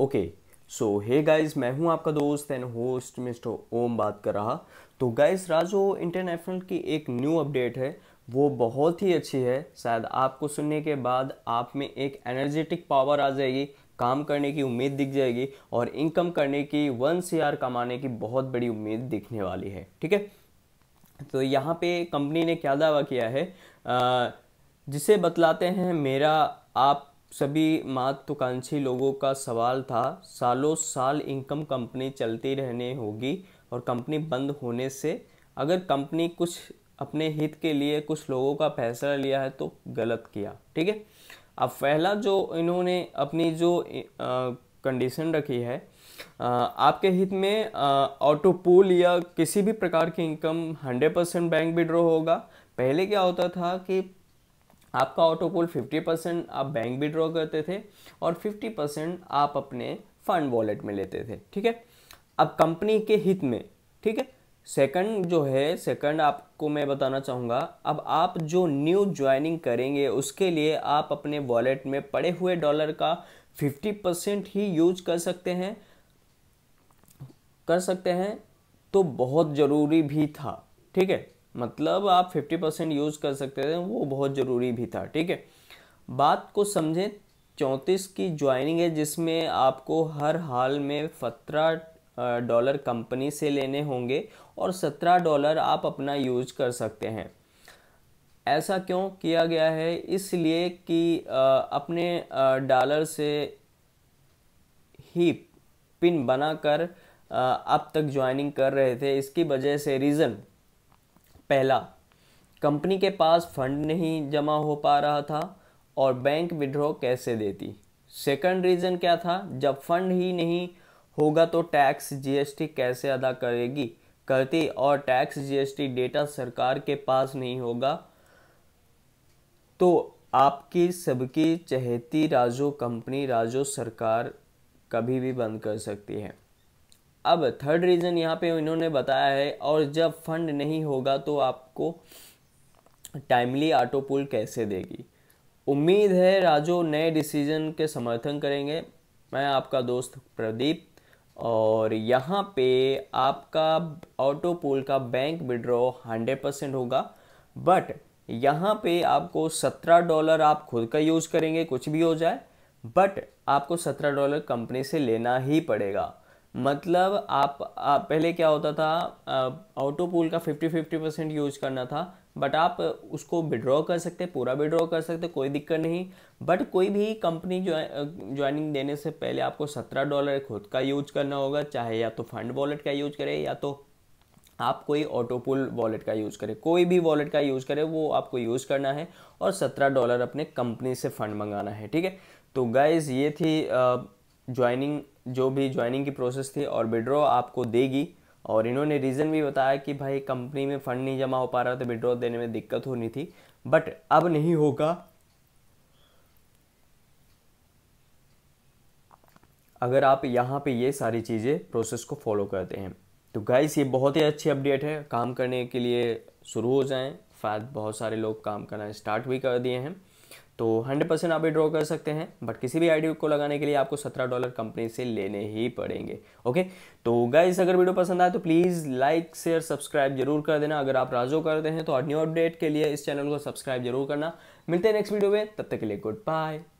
okay so hey guys मैं हूं आपका दोस्त एंड होस्ट मिस्टर ओम बात कर रहा तो गाइस राजो इंटरनेशनल की एक न्यू अपडेट है वो बहुत ही अच्छी है शायद आपको सुनने के बाद आप में एक एनर्जेटिक पावर आ जाएगी काम करने की उम्मीद दिख जाएगी और इनकम करने की वन सी कमाने की बहुत बड़ी उम्मीद दिखने वाली है ठीक है तो यहाँ पे कंपनी ने क्या दावा किया है आ, जिसे बतलाते हैं मेरा आप सभी महत्वाकांक्षी लोगों का सवाल था सालों साल इनकम कंपनी चलती रहने होगी और कंपनी बंद होने से अगर कंपनी कुछ अपने हित के लिए कुछ लोगों का फैसला लिया है तो गलत किया ठीक है अब पहला जो इन्होंने अपनी जो कंडीशन रखी है आ, आपके हित में ऑटो पूल या किसी भी प्रकार की इनकम 100 परसेंट बैंक विड्रॉ होगा पहले क्या होता था कि आपका ऑटो पोल फिफ्टी परसेंट आप बैंक भी ड्रॉ करते थे और फिफ्टी परसेंट आप अपने फंड वॉलेट में लेते थे ठीक है अब कंपनी के हित में ठीक है सेकंड जो है सेकंड आपको मैं बताना चाहूँगा अब आप जो न्यू ज्वाइनिंग करेंगे उसके लिए आप अपने वॉलेट में पड़े हुए डॉलर का फिफ्टी परसेंट ही यूज कर सकते हैं कर सकते हैं तो बहुत ज़रूरी भी था ठीक है मतलब आप 50 परसेंट यूज़ कर सकते थे वो बहुत ज़रूरी भी था ठीक है बात को समझें चौंतीस की ज्वाइनिंग है जिसमें आपको हर हाल में सत्रह डॉलर कंपनी से लेने होंगे और सत्रह डॉलर आप अपना यूज कर सकते हैं ऐसा क्यों किया गया है इसलिए कि अपने डॉलर से ही पिन बनाकर अब तक ज्वाइनिंग कर रहे थे इसकी वजह से रीज़न पहला कंपनी के पास फंड नहीं जमा हो पा रहा था और बैंक विड्रॉ कैसे देती सेकंड रीज़न क्या था जब फंड ही नहीं होगा तो टैक्स जीएसटी कैसे अदा करेगी करती और टैक्स जीएसटी डेटा सरकार के पास नहीं होगा तो आपकी सबकी चहेती राजो कंपनी राजो सरकार कभी भी बंद कर सकती है अब थर्ड रीज़न यहाँ पे इन्होंने बताया है और जब फंड नहीं होगा तो आपको टाइमली ऑटो पुल कैसे देगी उम्मीद है राजो नए डिसीजन के समर्थन करेंगे मैं आपका दोस्त प्रदीप और यहाँ पे आपका ऑटो पुल का बैंक विड्रॉ हंड्रेड परसेंट होगा बट यहाँ पे आपको सत्रह डॉलर आप खुद का यूज़ करेंगे कुछ भी हो जाए बट आपको सत्रह डॉलर कंपनी से लेना ही पड़ेगा मतलब आप, आप पहले क्या होता था ऑटो पूल का फिफ्टी फिफ्टी परसेंट यूज करना था बट आप उसको विड्रॉ कर सकते पूरा विड्रॉ कर सकते कोई दिक्कत नहीं बट कोई भी कंपनी ज्वाइनिंग देने से पहले आपको सत्रह डॉलर खुद का यूज करना होगा चाहे या तो फंड वॉलेट का यूज करें या तो आप कोई ऑटो पुल वॉलेट का यूज़ करें कोई भी वॉलेट का यूज़ करें वो आपको यूज़ करना है और सत्रह डॉलर अपने कंपनी से फ़ंड मंगाना है ठीक है तो गाइज़ ये थी ज्वाइनिंग जो भी ज्वाइनिंग की प्रोसेस थी और विड्रॉ आपको देगी और इन्होंने रीज़न भी बताया कि भाई कंपनी में फ़ंड नहीं जमा हो पा रहा था विड्रॉ देने में दिक्कत होनी थी बट अब नहीं होगा अगर आप यहाँ पे ये सारी चीज़ें प्रोसेस को फॉलो करते हैं तो गाइस ये बहुत ही अच्छी अपडेट है काम करने के लिए शुरू हो जाएं शायद बहुत सारे लोग काम करना स्टार्ट भी कर दिए हैं तो 100 परसेंट आप विड्रॉ कर सकते हैं बट किसी भी आईडी को लगाने के लिए आपको 17 डॉलर कंपनी से लेने ही पड़ेंगे ओके तो गाइज अगर वीडियो पसंद आए तो प्लीज़ लाइक शेयर सब्सक्राइब जरूर कर देना अगर आप राजो करते हैं तो और न्यू अपडेट के लिए इस चैनल को सब्सक्राइब जरूर करना मिलते हैं नेक्स्ट वीडियो में तब तक के लिए गुड बाय